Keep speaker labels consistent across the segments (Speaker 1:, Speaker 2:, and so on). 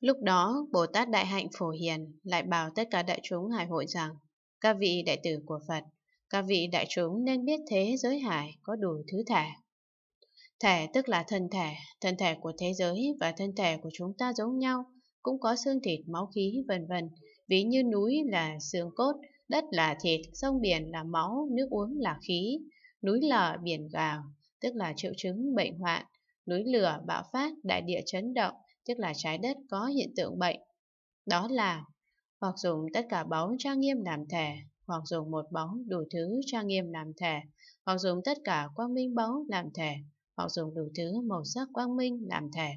Speaker 1: Lúc đó, Bồ Tát Đại Hạnh Phổ Hiền lại bảo tất cả đại chúng hải hội rằng, các vị đại tử của Phật, các vị đại chúng nên biết thế giới hải có đủ thứ thể. Thể tức là thân thể, thân thể của thế giới và thân thể của chúng ta giống nhau, cũng có xương thịt, máu khí, vân vân. Ví như núi là xương cốt, đất là thịt, sông biển là máu, nước uống là khí, núi lở biển gào, tức là triệu chứng bệnh hoạn, núi lửa bạo phát, đại địa chấn động, tức là trái đất có hiện tượng bệnh. Đó là hoặc dùng tất cả báu trang nghiêm làm thẻ, hoặc dùng một báu đủ thứ trang nghiêm làm thẻ, hoặc dùng tất cả quang minh báu làm thẻ, hoặc dùng đủ thứ màu sắc quang minh làm thẻ,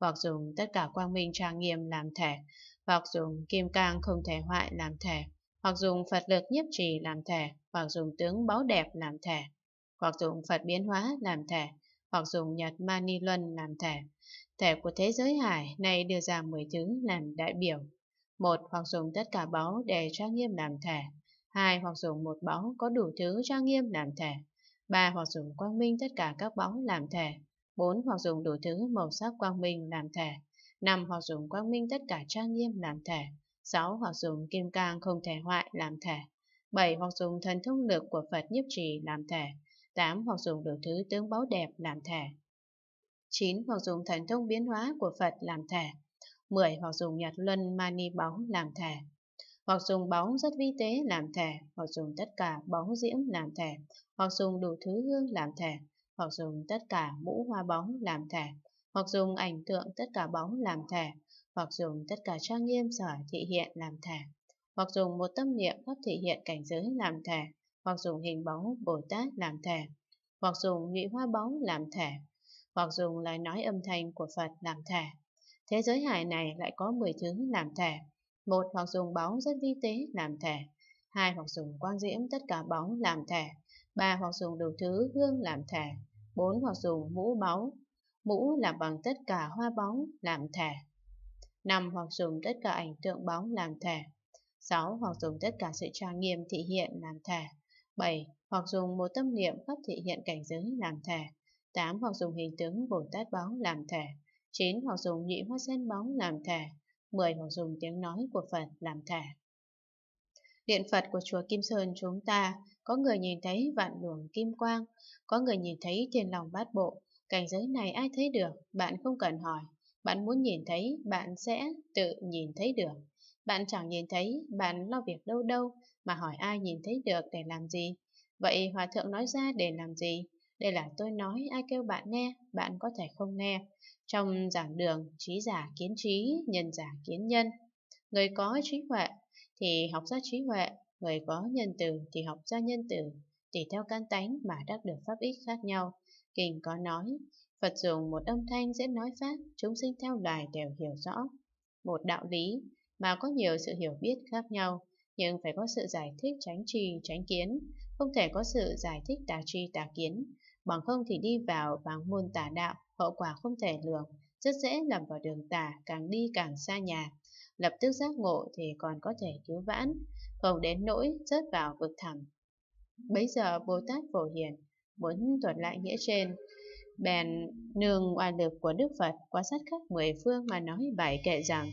Speaker 1: hoặc dùng tất cả quang minh trang nghiêm làm thẻ, hoặc dùng kim cang không thể hoại làm thẻ, hoặc dùng Phật lực nhiếp trì làm thẻ, hoặc dùng tướng báu đẹp làm thẻ, hoặc dùng Phật biến hóa làm thẻ, hoặc dùng nhật mani luân làm thẻ. Thẻ của thế giới hải này đưa ra 10 thứ làm đại biểu. một Hoặc dùng tất cả báu để trang nghiêm làm thẻ. hai Hoặc dùng một báu có đủ thứ trang nghiêm làm thẻ. ba Hoặc dùng quang minh tất cả các báu làm thẻ. bốn Hoặc dùng đủ thứ màu sắc quang minh làm thẻ. năm Hoặc dùng quang minh tất cả trang nghiêm làm thẻ. sáu Hoặc dùng kim cang không thể hoại làm thẻ. bảy Hoặc dùng thần thông lực của Phật nhiếp trì làm thẻ. 8. Hoặc dùng đủ thứ tướng báu đẹp làm thẻ 9. Hoặc dùng thần thông biến hóa của Phật làm thẻ 10. Hoặc dùng nhật luân mani báu làm thẻ Hoặc dùng bóng rất vi tế làm thẻ Hoặc dùng tất cả bóng diễm làm thẻ Hoặc dùng đủ thứ hương làm thẻ Hoặc dùng tất cả mũ hoa bóng làm thẻ Hoặc dùng ảnh tượng tất cả bóng làm thẻ Hoặc dùng tất cả trang nghiêm sở thị hiện làm thẻ Hoặc dùng một tâm niệm khắp thị hiện cảnh giới làm thẻ hoặc dùng hình bóng Bồ Tát làm thẻ, hoặc dùng nhụy hoa bóng làm thẻ, hoặc dùng lời nói âm thanh của Phật làm thẻ. Thế giới hải này lại có 10 thứ làm thẻ. Một hoặc dùng bóng rất vi tế làm thẻ. Hai hoặc dùng quang diễm tất cả bóng làm thẻ. Ba hoặc dùng đủ thứ hương làm thẻ. Bốn hoặc dùng mũ bóng, Mũ làm bằng tất cả hoa bóng làm thẻ. Năm hoặc dùng tất cả ảnh tượng bóng làm thẻ. Sáu hoặc dùng tất cả sự trang nghiêm thị hiện làm thẻ. 7. Hoặc dùng một tâm niệm khắp thị hiện cảnh giới làm thẻ 8. Hoặc dùng hình tướng Bồ Tát báo làm thẻ 9. Hoặc dùng nhị hoa sen bóng làm thẻ 10. Hoặc dùng tiếng nói của Phật làm thẻ Điện Phật của chùa Kim Sơn chúng ta, có người nhìn thấy vạn luồng kim quang, có người nhìn thấy thiên lòng bát bộ. Cảnh giới này ai thấy được, bạn không cần hỏi. Bạn muốn nhìn thấy, bạn sẽ tự nhìn thấy được. Bạn chẳng nhìn thấy, bạn lo việc đâu đâu, mà hỏi ai nhìn thấy được để làm gì. Vậy Hòa Thượng nói ra để làm gì? Đây là tôi nói ai kêu bạn nghe, bạn có thể không nghe. Trong giảng đường, trí giả kiến trí, nhân giả kiến nhân. Người có trí huệ thì học ra trí huệ, người có nhân từ thì học ra nhân từ, tùy theo căn tánh mà đắc được pháp ích khác nhau. Kinh có nói, Phật dùng một âm thanh dễ nói pháp, chúng sinh theo loài đều hiểu rõ. Một đạo lý mà có nhiều sự hiểu biết khác nhau, nhưng phải có sự giải thích tránh trì, tránh kiến, không thể có sự giải thích tà tri tà kiến, bằng không thì đi vào vàng môn tà đạo, hậu quả không thể lường, rất dễ lầm vào đường tà, càng đi càng xa nhà. Lập tức giác ngộ thì còn có thể cứu vãn, không đến nỗi rớt vào vực thẳm. Bấy giờ Bồ Tát Phổ Hiền muốn thuật lại nghĩa trên, bèn nương oan lực của Đức Phật quan sát khắp mười phương mà nói bài kệ rằng